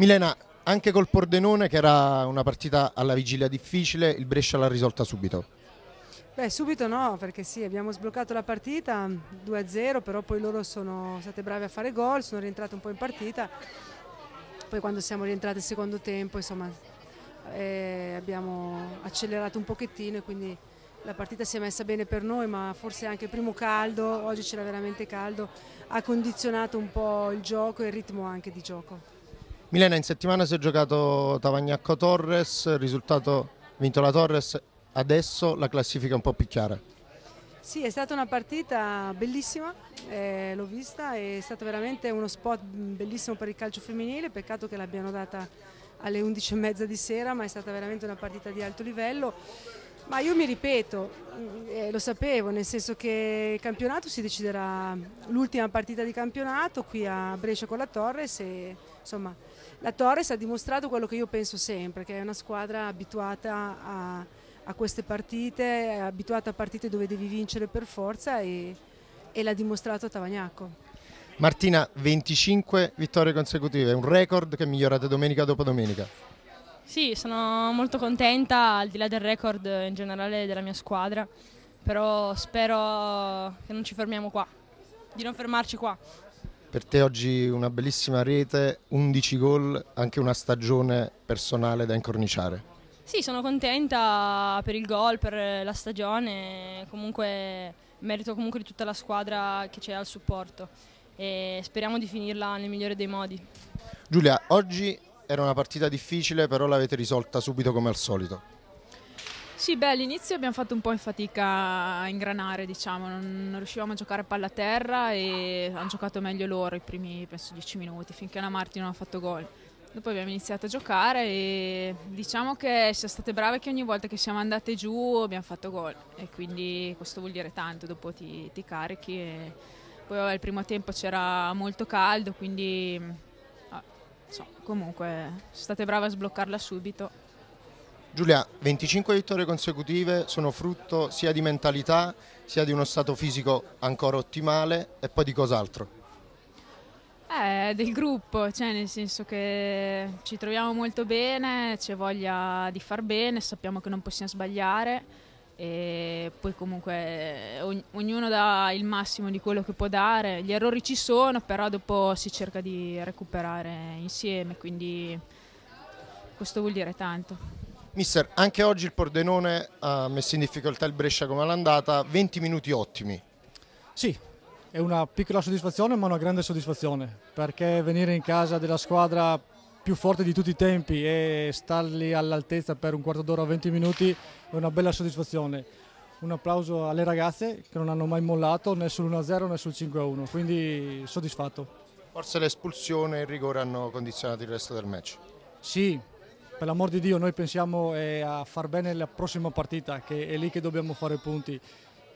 Milena, anche col Pordenone che era una partita alla vigilia difficile, il Brescia l'ha risolta subito. Beh, subito no, perché sì, abbiamo sbloccato la partita 2-0, però poi loro sono state brave a fare gol, sono rientrate un po' in partita. Poi quando siamo rientrate al secondo tempo, insomma, eh, abbiamo accelerato un pochettino e quindi la partita si è messa bene per noi, ma forse anche il primo caldo, oggi c'era veramente caldo, ha condizionato un po' il gioco e il ritmo anche di gioco. Milena, in settimana si è giocato Tavagnacco Torres, risultato vinto la Torres, adesso la classifica è un po' più chiara. Sì, è stata una partita bellissima, eh, l'ho vista, è stato veramente uno spot bellissimo per il calcio femminile, peccato che l'abbiano data alle 11.30 di sera, ma è stata veramente una partita di alto livello ma io mi ripeto, mm, eh, lo sapevo, nel senso che il campionato si deciderà l'ultima partita di campionato qui a Brescia con la Torres e insomma la Torres ha dimostrato quello che io penso sempre, che è una squadra abituata a, a queste partite, abituata a partite dove devi vincere per forza e, e l'ha dimostrato a Tavagnacco. Martina, 25 vittorie consecutive, un record che migliorate domenica dopo domenica. Sì, sono molto contenta al di là del record in generale della mia squadra, però spero che non ci fermiamo qua, di non fermarci qua. Per te oggi una bellissima rete, 11 gol, anche una stagione personale da incorniciare. Sì, sono contenta per il gol, per la stagione, comunque merito comunque di tutta la squadra che c'è al supporto e speriamo di finirla nel migliore dei modi. Giulia, oggi era una partita difficile, però l'avete risolta subito come al solito. Sì, beh, all'inizio abbiamo fatto un po' in fatica a ingranare, diciamo, non, riuscivamo a giocare a palla a terra e hanno giocato meglio loro i primi, penso, 10 minuti, finché la Marti non ha fatto gol. Dopo abbiamo iniziato a giocare e diciamo che siamo state brave che ogni volta che siamo andate giù abbiamo fatto gol e quindi questo vuol dire tanto, dopo ti, ti carichi e poi vabbè, il primo tempo c'era molto caldo, quindi insomma, comunque state brave a sbloccarla subito. Giulia, 25 vittorie consecutive sono frutto sia di mentalità sia di uno stato fisico ancora ottimale e poi di cos'altro? Eh, del gruppo, cioè nel senso che ci troviamo molto bene, c'è voglia di far bene, sappiamo che non possiamo sbagliare e poi comunque eh, ogn- ognuno dà il massimo di quello che può dare, gli errori ci sono, però dopo si cerca di recuperare insieme, quindi questo vuol dire tanto. Mister, anche oggi il Pordenone ha messo in difficoltà il Brescia come all'andata, 20 minuti ottimi. Sì, è una piccola soddisfazione ma una grande soddisfazione, perché venire in casa della squadra più forte di tutti i tempi e starli all'altezza per un quarto d'ora o 20 minuti è una bella soddisfazione. Un applauso alle ragazze che non hanno mai mollato né sull'1-0 né sul 5-1, quindi soddisfatto. Forse l'espulsione e il rigore hanno condizionato il resto del match? Sì, per l'amor di Dio noi pensiamo eh, a far bene la prossima partita, che è lì che dobbiamo fare punti.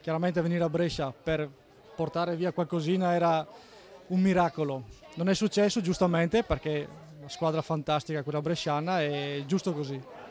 Chiaramente venire a Brescia per portare via qualcosina era un miracolo. Non è successo giustamente perché una squadra fantastica quella bresciana e giusto così.